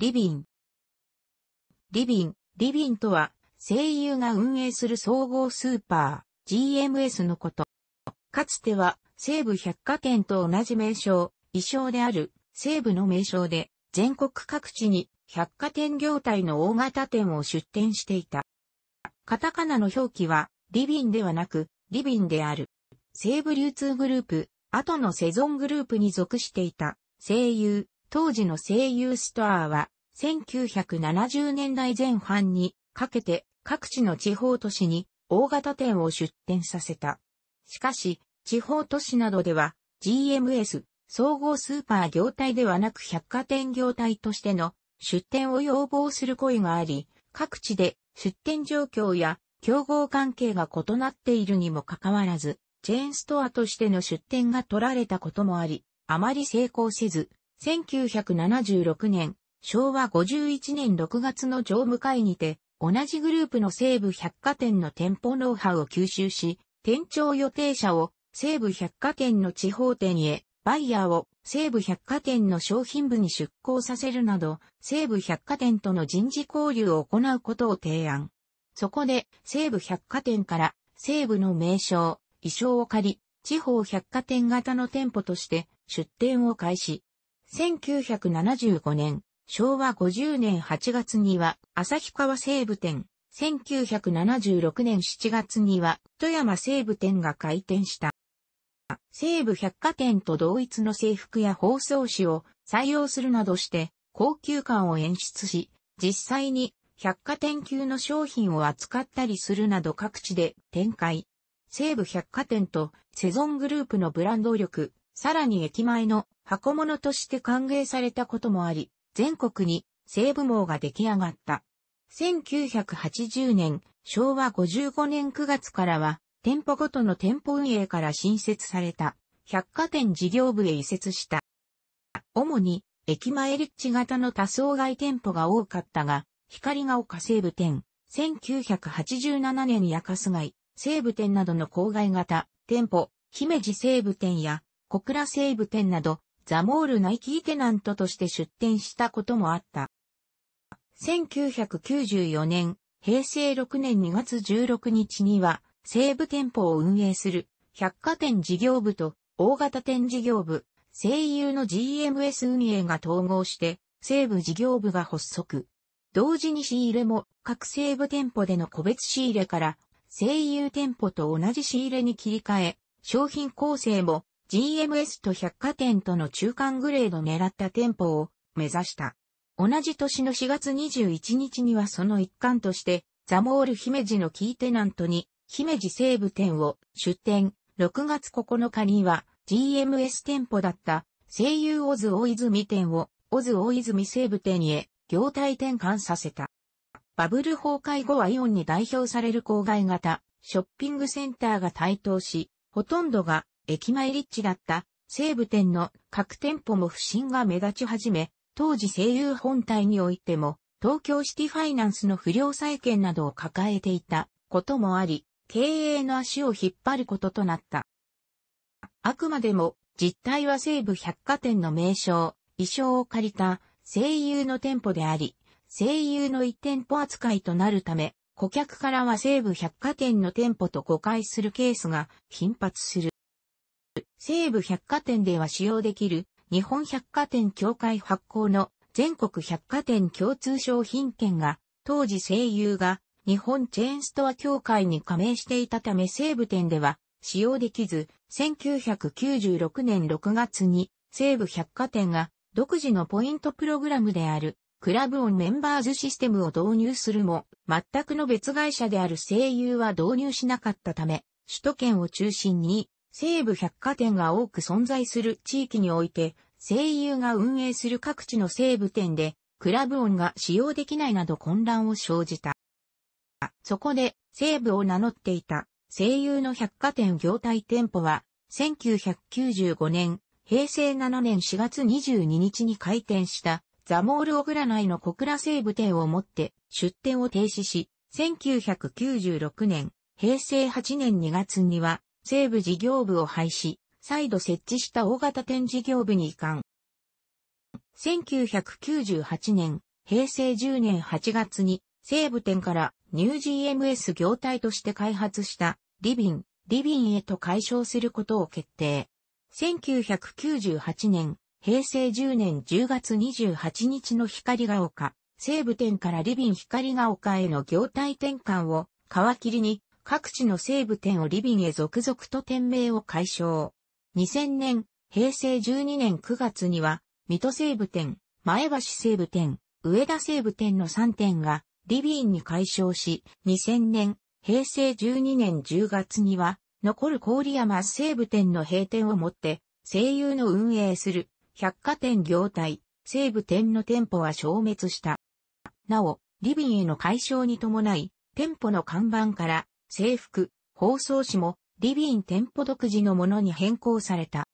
リビン。リビン、リビンとは、声優が運営する総合スーパー、GMS のこと。かつては、西武百貨店と同じ名称、衣装である、西武の名称で、全国各地に百貨店業態の大型店を出店していた。カタカナの表記は、リビンではなく、リビンである。西武流通グループ、後のセゾングループに属していた、声優、当時の声優ストアは、1970年代前半にかけて各地の地方都市に大型店を出店させた。しかし、地方都市などでは GMS、総合スーパー業態ではなく百貨店業態としての出店を要望する声があり、各地で出店状況や競合関係が異なっているにもかかわらず、チェーンストアとしての出店が取られたこともあり、あまり成功せず、1976年、昭和51年6月の常務会にて、同じグループの西部百貨店の店舗ノウハウを吸収し、店長予定者を西部百貨店の地方店へ、バイヤーを西部百貨店の商品部に出向させるなど、西部百貨店との人事交流を行うことを提案。そこで、西部百貨店から西部の名称、衣装を借り、地方百貨店型の店舗として出店を開始。1975年、昭和50年8月には、旭川西部店、1976年7月には、富山西部店が開店した。西部百貨店と同一の制服や包装紙を採用するなどして、高級感を演出し、実際に百貨店級の商品を扱ったりするなど各地で展開。西部百貨店とセゾングループのブランド力、さらに駅前の箱物として歓迎されたこともあり、全国に西部網が出来上がった。1980年、昭和55年9月からは、店舗ごとの店舗運営から新設された、百貨店事業部へ移設した。主に、駅前立地型の多層外店舗が多かったが、光が丘西部店、1987年や春日井、西部店などの郊外型店舗、姫路西部店や小倉西部店など、ザモールナイキーテナントとして出店したこともあった。1994年、平成6年2月16日には、西部店舗を運営する百貨店事業部と大型店事業部、西友の GMS 運営が統合して、西部事業部が発足。同時に仕入れも各西部店舗での個別仕入れから、西友店舗と同じ仕入れに切り替え、商品構成も GMS と百貨店との中間グレード狙った店舗を目指した。同じ年の4月21日にはその一環として、ザモール姫路のキーテナントに、姫路西部店を出店、6月9日には GMS 店舗だった声優オズ大泉店をオズ大泉西部店へ業態転換させた。バブル崩壊後はイオンに代表される郊外型ショッピングセンターが台頭し、ほとんどが駅前立地だった西武店の各店舗も不振が目立ち始め、当時西友本体においても、東京シティファイナンスの不良債権などを抱えていたこともあり、経営の足を引っ張ることとなった。あくまでも、実態は西武百貨店の名称、衣装を借りた西友の店舗であり、西友の一店舗扱いとなるため、顧客からは西武百貨店の店舗と誤解するケースが頻発する。西武百貨店では使用できる、日本百貨店協会発行の全国百貨店共通商品券が、当時西友が日本チェーンストア協会に加盟していたため西武店では使用できず、1996年6月に西武百貨店が独自のポイントプログラムであるクラブオンメンバーズシステムを導入するも、全くの別会社である西友は導入しなかったため、首都圏を中心に西武百貨店が多く存在する地域において、声優が運営する各地の西武店で、クラブ音が使用できないなど混乱を生じた。そこで、西武を名乗っていた、声優の百貨店業態店舗は、1995年、平成7年4月22日に開店したザモールオグラ内の小倉西武店をもって出店を停止し、1996年、平成8年2月には西部事業部を廃止、再度設置した大型展事業部に移管。1998年、平成10年8月に西武店からニュージム m s 業態として開発したリビン、リビンへと解消することを決定。1998年、平成10年10月28日の光が丘、西武店からリビン光が丘への業態転換を皮切りに各地の西部店をリビンへ続々と店名を解消。2000年、平成12年9月には、水戸西部店、前橋西部店、上田西部店の3店がリビンに解消し、2000年、平成12年10月には、残る郡山西部店の閉店をもって、声優の運営する百貨店業態、西部店の店舗は消滅した。なお、リビンへの解消に伴い、店舗の看板から、制服、包装紙もリビン店舗独自のものに変更された。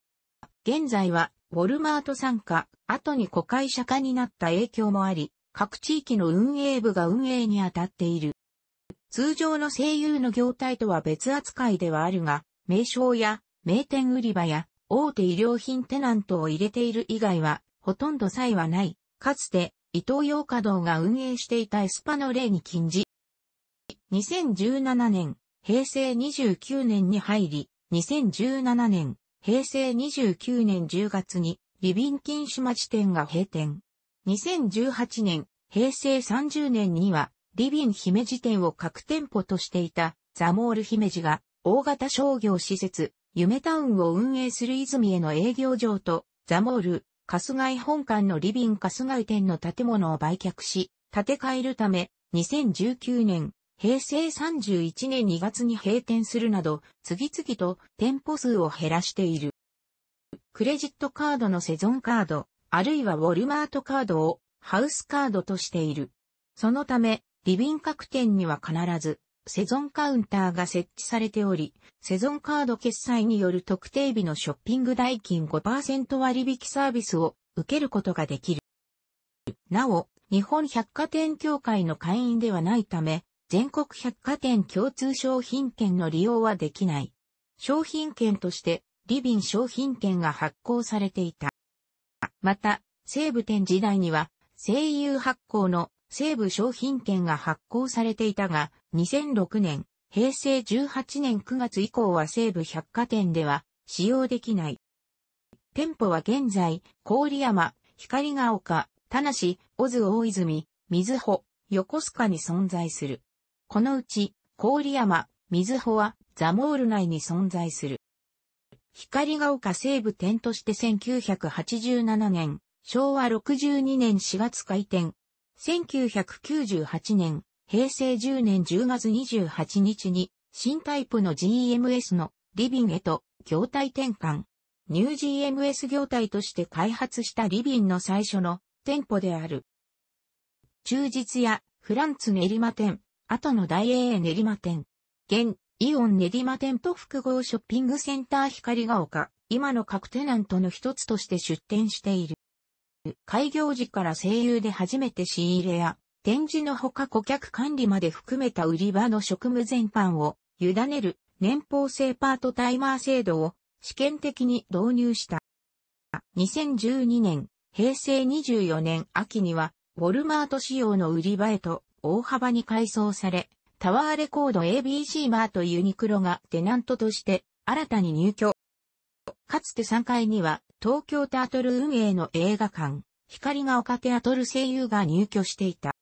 現在は、ウォルマート参加、後に子会社化になった影響もあり、各地域の運営部が運営に当たっている。通常の声優の業態とは別扱いではあるが、名称や名店売り場や大手医療品テナントを入れている以外は、ほとんど差異はない。かつて、伊東洋華堂が運営していたエスパの例に禁じ、2017年、平成29年に入り、2017年、平成29年10月に、リビン禁島地店が閉店。2018年、平成30年には、リビン姫路店を各店舗としていた、ザモール姫路が、大型商業施設、夢タウンを運営する泉への営業場と、ザモール、春日井本館のリビン春日井店の建物を売却し、建て替えるため、2019年、平成31年2月に閉店するなど、次々と店舗数を減らしている。クレジットカードのセゾンカード、あるいはウォルマートカードをハウスカードとしている。そのため、リビン各店には必ず、セゾンカウンターが設置されており、セゾンカード決済による特定日のショッピング代金5%割引サービスを受けることができる。なお、日本百貨店協会の会員ではないため、全国百貨店共通商品券の利用はできない。商品券として、リビン商品券が発行されていた。また、西武店時代には、声優発行の西武商品券が発行されていたが、2006年、平成18年9月以降は西武百貨店では使用できない。店舗は現在、郡山、光が丘、田無、小津大泉、水穂、横須賀に存在する。このうち、郡山、水穂は、ザモール内に存在する。光が丘西部店として1987年、昭和62年4月開店。1998年、平成10年10月28日に、新タイプの GMS のリビンへと業態転換。ニュー GMS 業態として開発したリビンの最初の店舗である。忠実やフランツ練馬店、後の大英練馬店。現、イオン練馬店と複合ショッピングセンター光が丘、今の各テナントの一つとして出店している。開業時から声優で初めて仕入れや、展示のほか顧客管理まで含めた売り場の職務全般を委ねる年俸制パートタイマー制度を試験的に導入した。2012年、平成24年秋には、ウォルマート仕様の売り場へと大幅に改装され、タワーレコード ABC マートユニクロがテナントとして新たに入居。かつて3階には東京タートル運営の映画館、光が丘テアトル声優が入居していた。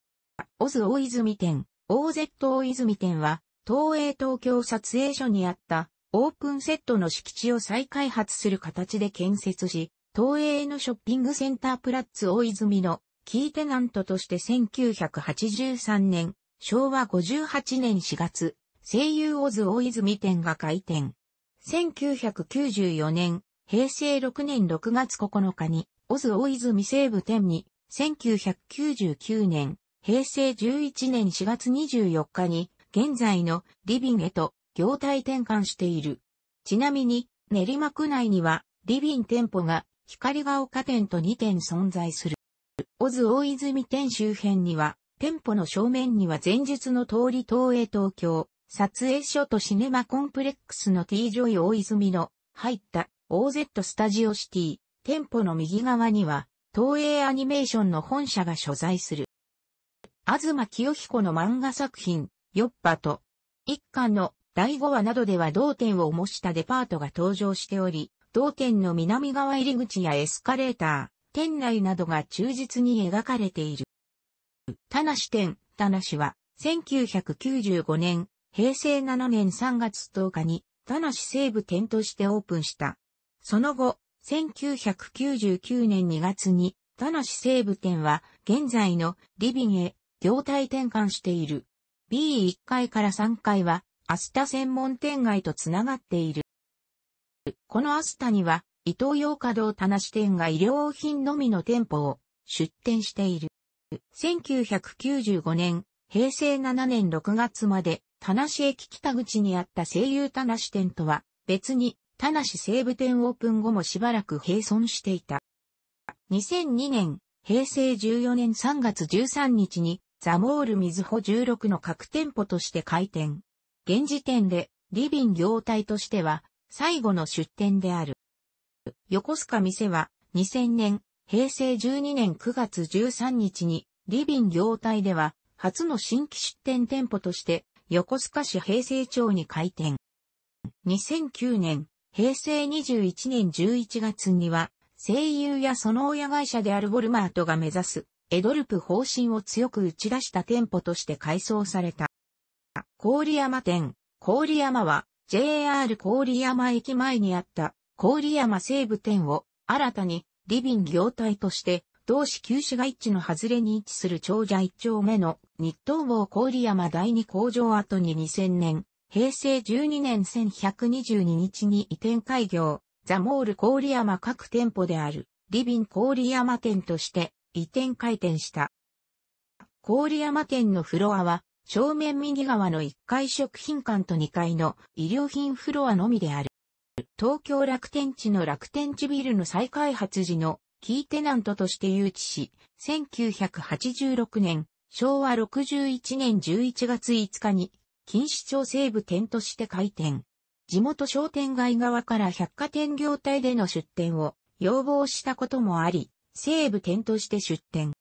オズ大泉店、OZ 大泉店は東映東京撮影所にあったオープンセットの敷地を再開発する形で建設し、東映のショッピングセンタープラッツ大泉のキーテナントとして1983年、昭和58年4月、声優オズ大泉店が開店。1994年、平成6年6月9日に、オズ大泉西部店に、1999年、平成11年4月24日に、現在のリビンへと業態転換している。ちなみに、練馬区内には、リビン店舗が、光が丘店と2店存在する。小津大泉店周辺には、店舗の正面には前述の通り東映東京、撮影所とシネマコンプレックスの T ジョイ大泉の入った OZ スタジオシティ、店舗の右側には、東映アニメーションの本社が所在する。東清彦の漫画作品、ヨッパと、一巻の第5話などでは同店を模したデパートが登場しており、同店の南側入り口やエスカレーター、店内などが忠実に描かれている。田無店、田無は、1995年、平成7年3月10日に、田無西部店としてオープンした。その後、1999年2月に、田無西部店は、現在のリビンへ、業態転換している。B1 階から3階は、アスタ専門店街とつながっている。このアスタには、伊東洋華堂棚支店が医療品のみの店舗を出店している。1995年、平成7年6月まで、田無駅北口にあった声優田無店とは、別に、田無西部店オープン後もしばらく閉存していた。2002年、平成14年3月13日に、ザモール水穂16の各店舗として開店。現時点で、リビン業態としては、最後の出店である。横須賀店は2000年、平成12年9月13日に、リビン業態では、初の新規出店店舗として、横須賀市平成町に開店。2009年、平成21年11月には、声優やその親会社であるウォルマートが目指す、エドルプ方針を強く打ち出した店舗として改装された。郡山店、郡山は、JR 郡山駅前にあった郡山西部店を新たにリビン業態として、同市旧市街地の外れに位置する長者一丁目の日東坊郡山第二工場跡に2000年、平成12年1122日に移転開業、ザモール郡山各店舗である、リビン郡山店として移転開店した。郡山店のフロアは、正面右側の1階食品館と2階の医療品フロアのみである。東京楽天地の楽天地ビルの再開発時のキーテナントとして誘致し、1986年、昭和61年11月5日に、錦糸町西部店として開店。地元商店街側から百貨店業態での出店を要望したこともあり、西部店として出店。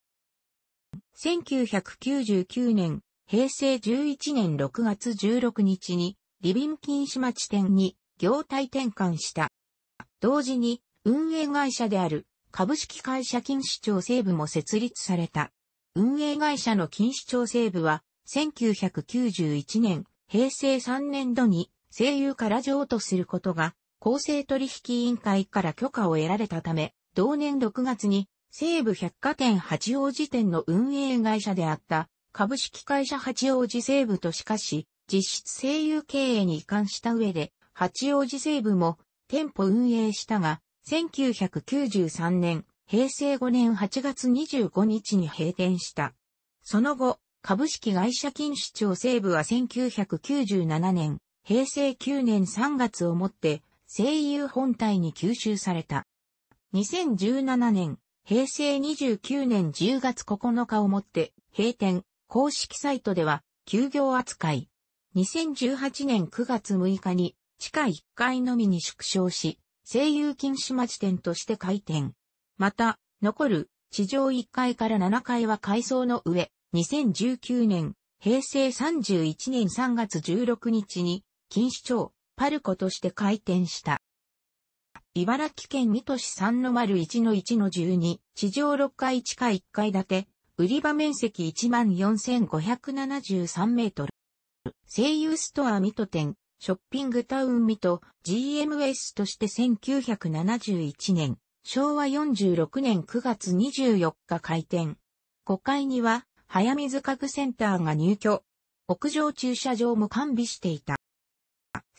1999年、平成11年6月16日に、リビン錦糸町店に業態転換した。同時に、運営会社である株式会社金市町西部も設立された。運営会社の金市町西部は、1991年、平成3年度に、声優から譲渡することが、公正取引委員会から許可を得られたため、同年6月に、西部百貨店八王子店の運営会社であった、株式会社八王子西部としかし、実質声優経営に移管した上で、八王子西部も店舗運営したが、1993年、平成5年8月25日に閉店した。その後、株式会社金市長西部は1997年、平成9年3月をもって、声優本体に吸収された。2017年、平成29年10月9日をもって、閉店、公式サイトでは、休業扱い。2018年9月6日に、地下1階のみに縮小し、声優禁止町店として開店。また、残る地上1階から7階は改装の上、2019年、平成31年3月16日に、禁止町、パルコとして開店した。茨城県水戸市3の1 1 1 2地上6階地下1階建て、売り場面積14,573メートル。声優ストア水戸店、ショッピングタウンミト GMS として1971年、昭和46年9月24日開店。5階には、早水家センターが入居。屋上駐車場も完備していた。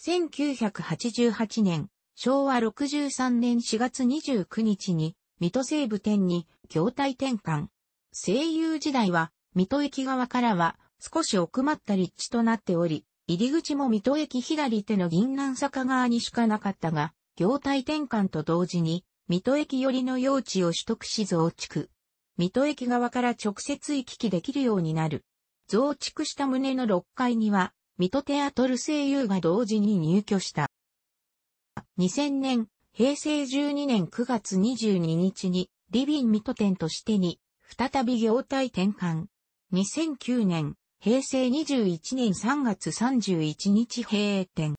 1988年、昭和63年4月29日に、水戸西部店に業態転換。西友時代は、水戸駅側からは少し奥まった立地となっており、入り口も水戸駅左手の銀南坂側にしかなかったが、業態転換と同時に、水戸駅寄りの用地を取得し増築。水戸駅側から直接行き来できるようになる。増築した旨の6階には、水戸テアトル声優が同時に入居した。2000年、平成12年9月22日に、リビン水戸店としてに、再び業態転換。2009年、平成21年3月31日閉店。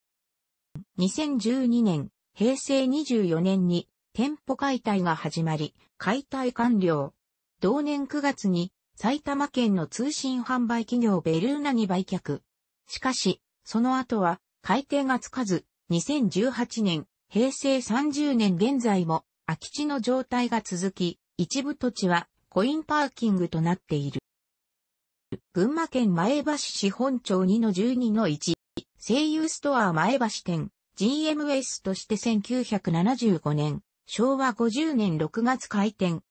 2012年、平成24年に店舗解体が始まり、解体完了。同年9月に埼玉県の通信販売企業ベルーナに売却。しかし、その後は改定がつかず、2018年、平成30年現在も空き地の状態が続き、一部土地はコインパーキングとなっている。群馬県前橋市本町2の12の1、声優ストア前橋店、GMS として1975年、昭和50年6月開店。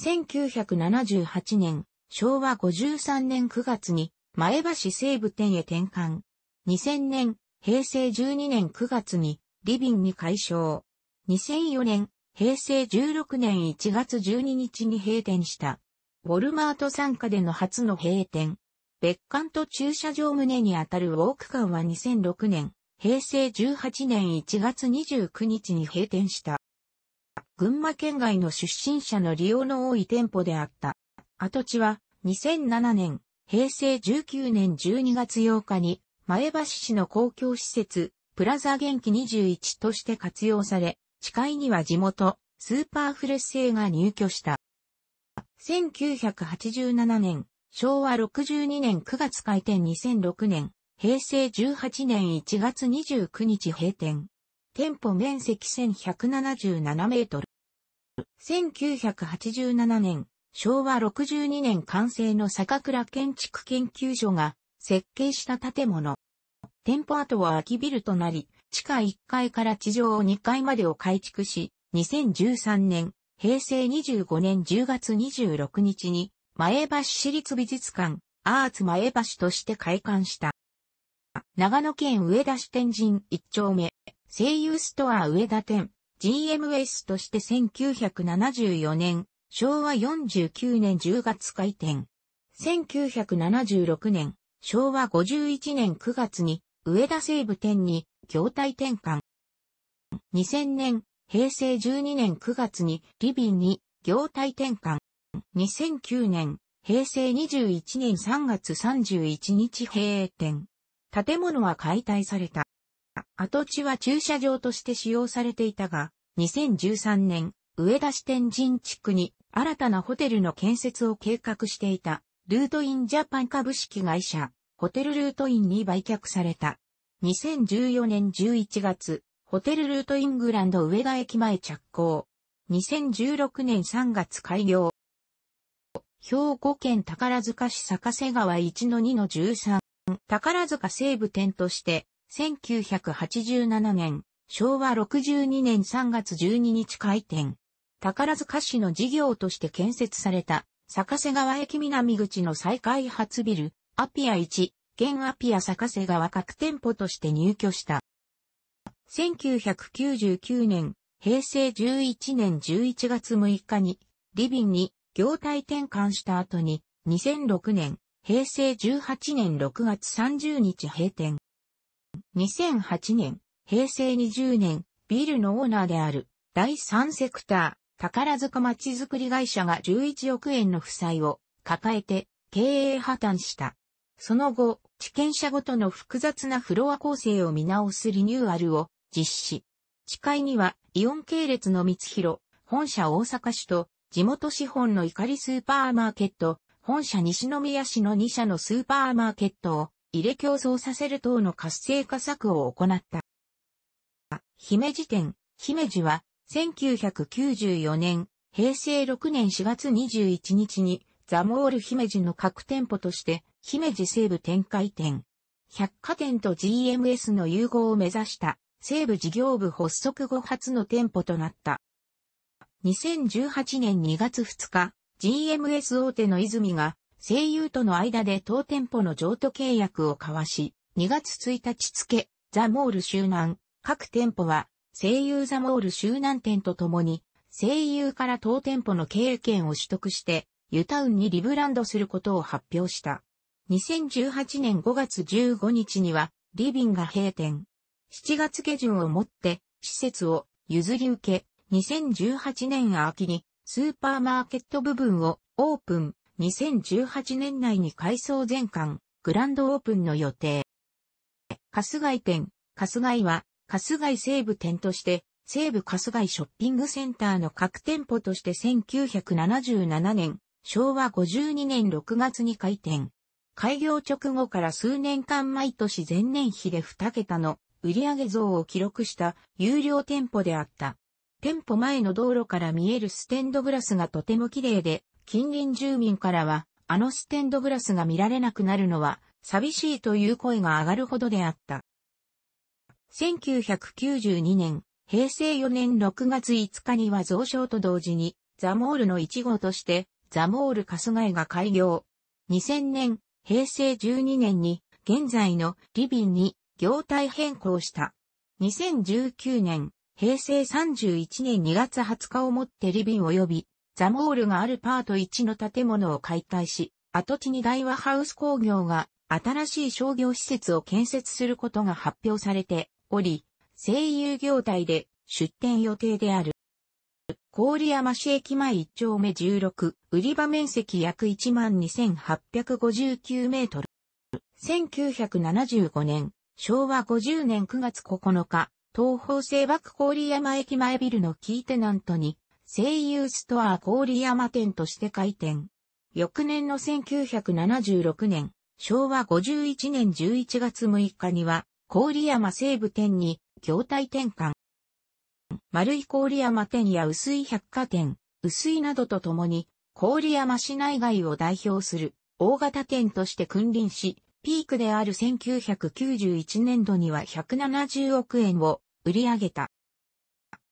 1978年、昭和53年9月に、前橋西部店へ転換。2000年、平成12年9月に、リビンに解消。2004年、平成16年1月12日に閉店した。ウォルマート参加での初の閉店。別館と駐車場棟にあたるウォーク館は2006年、平成18年1月29日に閉店した。群馬県外の出身者の利用の多い店舗であった。跡地は2007年、平成19年12月8日に前橋市の公共施設、プラザ元気21として活用され、地いには地元、スーパーフレッセが入居した。1987年、昭和62年9月開店2006年、平成18年1月29日閉店。店舗面積1177メートル。1987年、昭和62年完成の坂倉建築研究所が設計した建物。店舗跡は空きビルとなり、地下1階から地上2階までを改築し、2013年、平成25年10月26日に、前橋市立美術館、アーツ前橋として開館した。長野県上田市天神1丁目、声優ストア上田店、GMS として1974年、昭和49年10月開店。1976年、昭和51年9月に、上田西部店に、業態転換。2000年、平成12年9月にリビンに業態転換。2009年、平成21年3月31日閉店。建物は解体された。跡地は駐車場として使用されていたが、2013年、上田支店人地区に新たなホテルの建設を計画していた、ルートインジャパン株式会社、ホテルルートインに売却された。2014年11月、ホテルルートイングランド上田駅前着工。2016年3月開業。兵庫県宝塚市坂瀬川1-2-13。宝塚西部店として、1987年、昭和62年3月12日開店。宝塚市の事業として建設された、坂瀬川駅南口の再開発ビル、アピア1、現アピア坂瀬川各店舗として入居した。1999年、平成11年11月6日に、リビンに業態転換した後に、2006年、平成18年6月30日閉店。2008年、平成20年、ビルのオーナーである、第3セクター、宝塚まちづくり会社が11億円の負債を抱えて経営破綻した。その後、地権者ごとの複雑なフロア構成を見直すリニューアルを実施。地いには、イオン系列の三広、本社大阪市と、地元資本の怒りスーパーマーケット、本社西宮市の2社のスーパーマーケットを入れ競争させる等の活性化策を行った。姫路店、姫路は1994年、平成6年4月21日にザモール姫路の各店舗として姫路西部展開店、百貨店と GMS の融合を目指した西部事業部発足後初の店舗となった。2018年2月2日、GMS 大手の泉が、声優との間で当店舗の譲渡契約を交わし、2月1日付、ザ・モール集南、各店舗は、声優ザ・モール集南店とともに、声優から当店舗の経営権を取得して、ユタウンにリブランドすることを発表した。2018年5月15日には、リビンが閉店。7月下旬をもって、施設を譲り受け、2018年秋にスーパーマーケット部分をオープン、2018年内に改装全館、グランドオープンの予定。春日井店、春日井は、春日井西部店として、西部春日井ショッピングセンターの各店舗として1977年、昭和52年6月に開店。開業直後から数年間毎年前年比で2桁の売上増を記録した有料店舗であった。店舗前の道路から見えるステンドグラスがとても綺麗で、近隣住民からは、あのステンドグラスが見られなくなるのは、寂しいという声が上がるほどであった。1992年、平成4年6月5日には増床と同時に、ザモールの1号として、ザモール春日井が開業。2000年、平成12年に、現在のリビンに業態変更した。2019年、平成31年2月20日をもってリビン及び、ザモールがあるパート1の建物を解体し、跡地に大和ハウス工業が新しい商業施設を建設することが発表されており、声優業態で出店予定である。郡山市駅前1丁目16、売り場面積約12,859メートル。1975年、昭和50年9月9日、東方西枠。郡山駅前ビルのキーテナントに、声優ストア郡山店として開店。翌年の1976年、昭和51年11月6日には、郡山西部店に、業態転換。丸い郡山店や薄い百貨店、薄いなどとともに、郡山市内外を代表する大型店として君臨し、ピークである1991年度には170億円を売り上げた。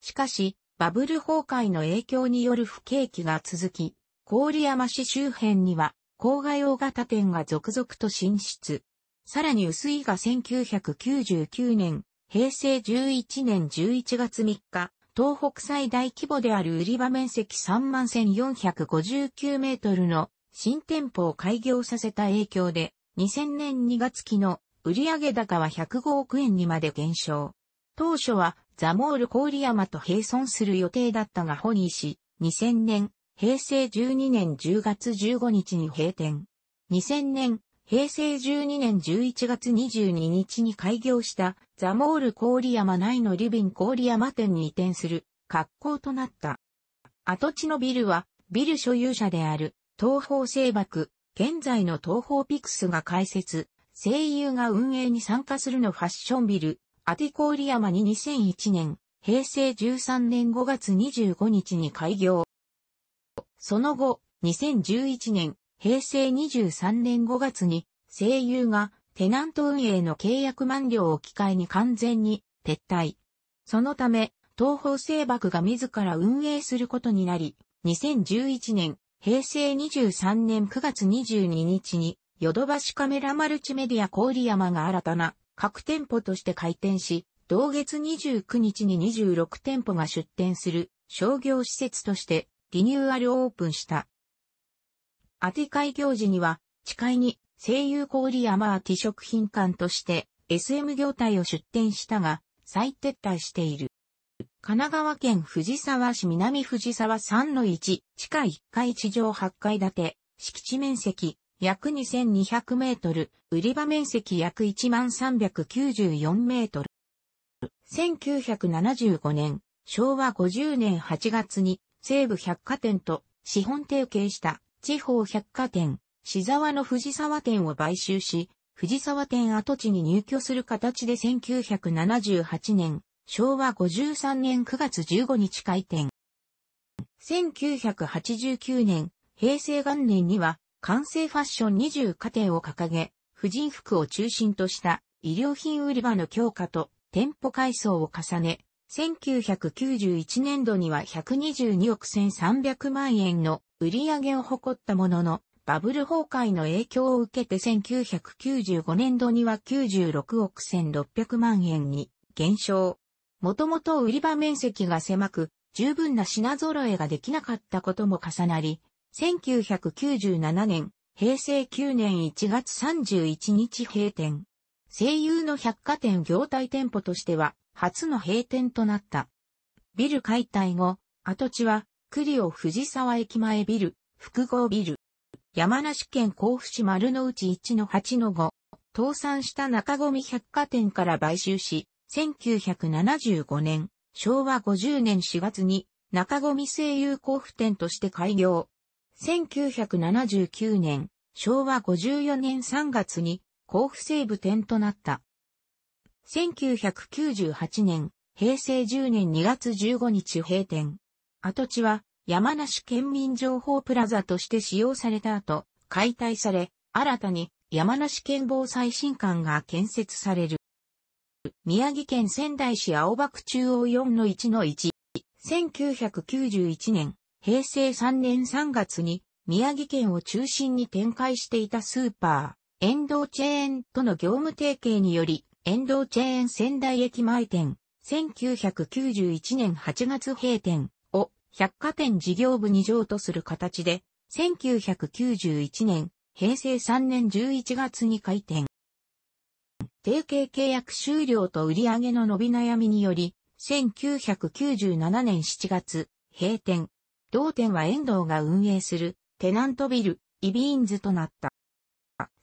しかし、バブル崩壊の影響による不景気が続き、郡山市周辺には郊外大型店が続々と進出。さらに薄井が1999年、平成11年11月3日、東北最大規模である売り場面積3万1459メートルの新店舗を開業させた影響で、2000年2月期の売上高は105億円にまで減少。当初はザモール郡山と並存する予定だったがホニー氏、2000年、平成12年10月15日に閉店。2000年、平成12年11月22日に開業したザモール郡山内のリビン郡山店に移転する格好となった。跡地のビルはビル所有者である東方製爆現在の東方ピクスが開設、声優が運営に参加するのファッションビル、アティコーリ山に2001年、平成13年5月25日に開業。その後、2011年、平成23年5月に、声優がテナント運営の契約満了を機会に完全に撤退。そのため、東方製爆が自ら運営することになり、2011年、平成23年9月22日に、ヨドバシカメラマルチメディア郡山が新たな各店舗として開店し、同月29日に26店舗が出店する商業施設としてリニューアルオープンした。アティ開業時には、地下に声優郡山アティ食品館として SM 業態を出店したが、再撤退している。神奈川県藤沢市南藤沢3-1、地下1階地上8階建て、敷地面積約2200メートル、売り場面積約1394メートル。1975年、昭和50年8月に西武百貨店と資本提携した地方百貨店、志沢の藤沢店を買収し、藤沢店跡地に入居する形で1978年、昭和53年9月15日開店。1989年、平成元年には、完成ファッション20家庭を掲げ、婦人服を中心とした医療品売り場の強化と店舗改装を重ね、1991年度には122億1300万円の売り上げを誇ったものの、バブル崩壊の影響を受けて1995年度には96億1600万円に減少。もともと売り場面積が狭く、十分な品揃えができなかったことも重なり、1997年、平成9年1月31日閉店。声優の百貨店業態店舗としては、初の閉店となった。ビル解体後、跡地は、栗尾藤沢駅前ビル、複合ビル。山梨県甲府市丸の内1の8の5、倒産した中込百貨店から買収し、1975年、昭和50年4月に中込声優交付店として開業。1979年、昭和54年3月に甲府西部店となった。1998年、平成10年2月15日閉店。跡地は山梨県民情報プラザとして使用された後、解体され、新たに山梨県防災新館が建設される。宮城県仙台市青葉区中央4-1-1、1991年、平成3年3月に、宮城県を中心に展開していたスーパー、遠藤チェーンとの業務提携により、遠藤チェーン仙台駅前店、1991年8月閉店を百貨店事業部に譲渡する形で、1991年、平成3年11月に開店。提携契約終了と売上の伸び悩みにより、1997年7月、閉店。同店は遠藤が運営するテナントビル、イビーンズとなった。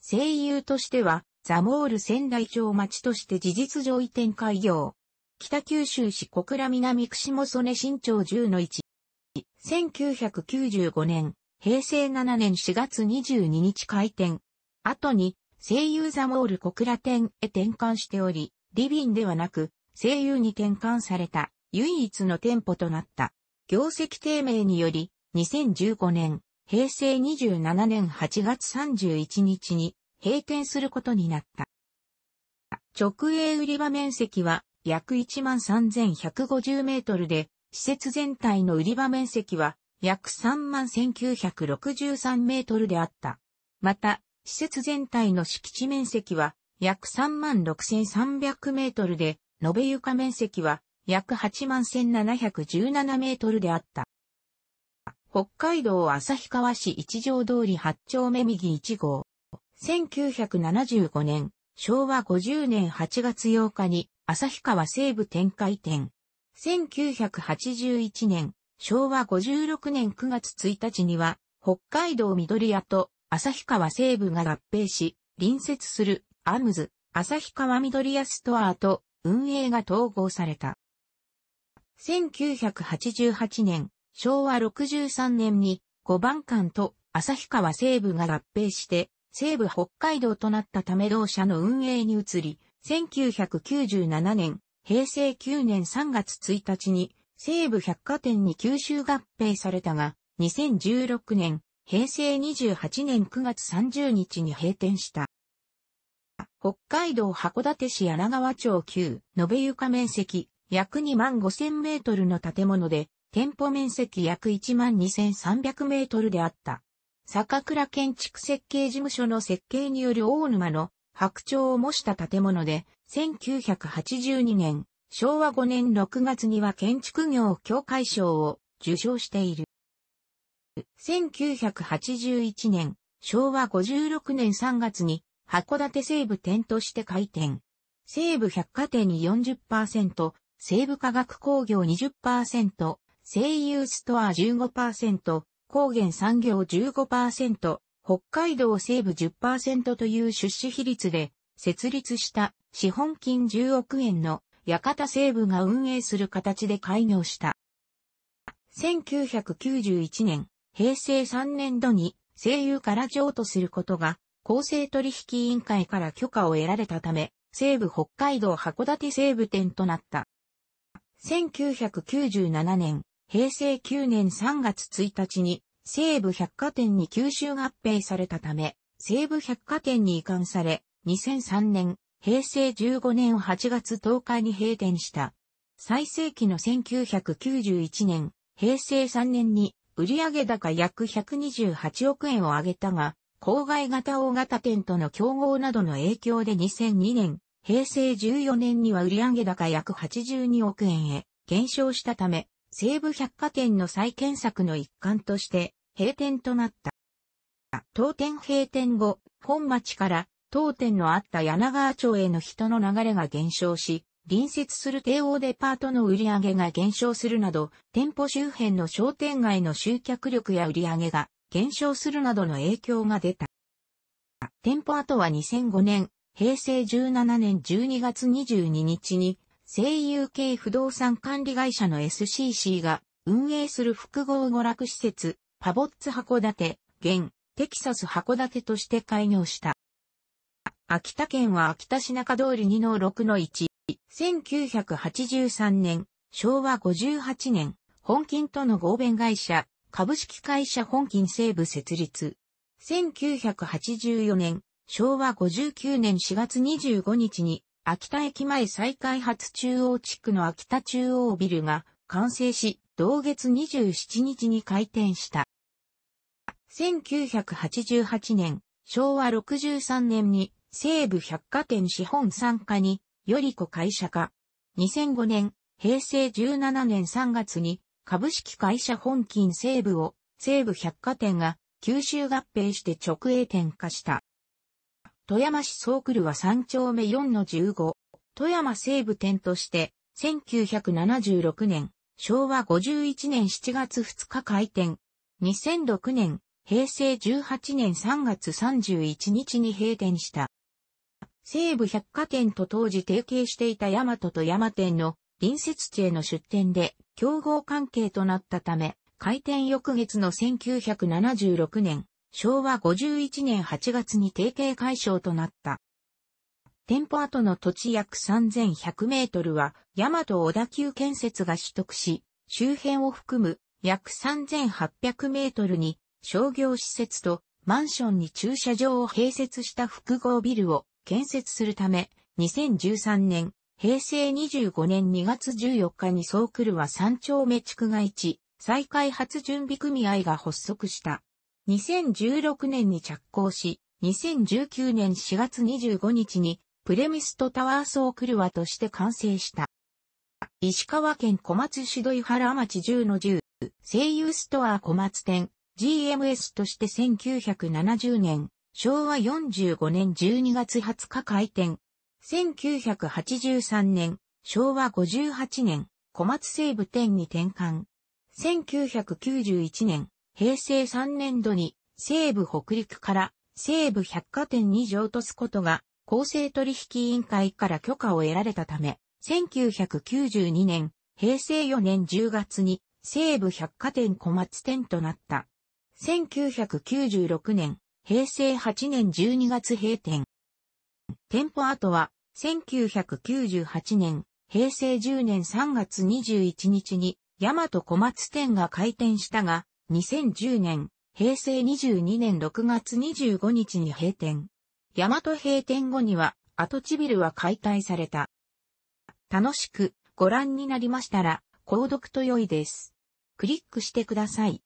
声優としては、ザモール仙台町町として事実上移転開業。北九州市小倉南串も曽根新町10の1。1995年、平成7年4月22日開店。後に、声優ザモール小倉店へ転換しており、リビンではなく、声優に転換された唯一の店舗となった。業績低迷により、2015年、平成27年8月31日に閉店することになった。直営売り場面積は約13,150メートルで、施設全体の売り場面積は約31,963メートルであった。また、施設全体の敷地面積は約36,300メートルで、延べ床面積は約81,717メートルであった。北海道旭川市一条通り八丁目右1号。1975年、昭和50年8月8日に旭川西部展開店。1981年、昭和56年9月1日には、北海道緑屋と旭川西部が合併し、隣接するアムズ、旭川緑屋ストアと運営が統合された。1988年、昭和63年に5番館と旭川西部が合併して、西部北海道となったため同社の運営に移り、1997年、平成9年3月1日に西部百貨店に九州合併されたが、2016年、平成28年9月30日に閉店した。北海道函館市柳川町旧、延べ床面積、約2万5千メートルの建物で、店舗面積約1万2300メートルであった。坂倉建築設計事務所の設計による大沼の白鳥を模した建物で、1982年、昭和5年6月には建築業協会賞を受賞している。1981年、昭和56年3月に函館西部店として開店。西部百貨店に40%、西部化学工業20%、西友ストア15%、高原産業15%、北海道西部10%という出資比率で設立した資本金10億円の館西部が運営する形で開業した。1991年、平成3年度に声優から譲渡することが公正取引委員会から許可を得られたため、西部北海道函館西部店となった。1997年、平成9年3月1日に西部百貨店に吸収合併されたため、西部百貨店に移管され、2003年、平成15年8月10日に閉店した。最盛期の1991年、平成3年に売上高約128億円を上げたが、郊外型大型店との競合などの影響で2002年、平成14年には売上高約82億円へ減少したため、西武百貨店の再建策の一環として閉店となった。当店閉店後、本町から当店のあった柳川町への人の流れが減少し、隣接する帝王デパートの売り上げが減少するなど、店舗周辺の商店街の集客力や売り上げが減少するなどの影響が出た。店舗跡は2005年、平成17年12月22日に、声優系不動産管理会社の SCC が運営する複合娯楽施設、パボッツ函館、現、テキサス函館として開業した。秋田県は秋田市中通り2の6の1。1983年、昭和58年、本金との合弁会社、株式会社本金西部設立。1984年、昭和59年4月25日に、秋田駅前再開発中央地区の秋田中央ビルが完成し、同月27日に開店した。1988年、昭和63年に西部百貨店資本参加により子会社化。2005年、平成17年3月に、株式会社本金西部を、西部百貨店が、九州合併して直営店化した。富山市総区は3丁目4の15、富山西部店として、1976年、昭和51年7月2日開店。2006年、平成18年3月31日に閉店した。西武百貨店と当時提携していた大和と山店の隣接地への出店で競合関係となったため、開店翌月の1976年、昭和51年8月に提携解消となった。店舗跡の土地約3100メートルは、大和小田急建設が取得し、周辺を含む約3800メートルに商業施設とマンションに駐車場を併設した複合ビルを建設するため、2013年、平成25年2月14日に総ルは三丁目地区外地、再開発準備組合が発足した。2016年に着工し、2019年4月25日に、プレミストタワー総ルはとして完成した。石川県小松市土井原町10の10、声優ストア小松店、GMS として1970年、昭和45年12月20日開店。1983年、昭和58年、小松西部店に転換。1991年、平成3年度に西部北陸から西部百貨店に譲渡すことが公正取引委員会から許可を得られたため、1992年、平成4年10月に西部百貨店小松店となった。1996年、平成8年12月閉店。店舗跡は、1998年、平成10年3月21日に、大和小松店が開店したが、2010年、平成22年6月25日に閉店。大和閉店後には、跡地ビルは解体された。楽しくご覧になりましたら、購読と良いです。クリックしてください。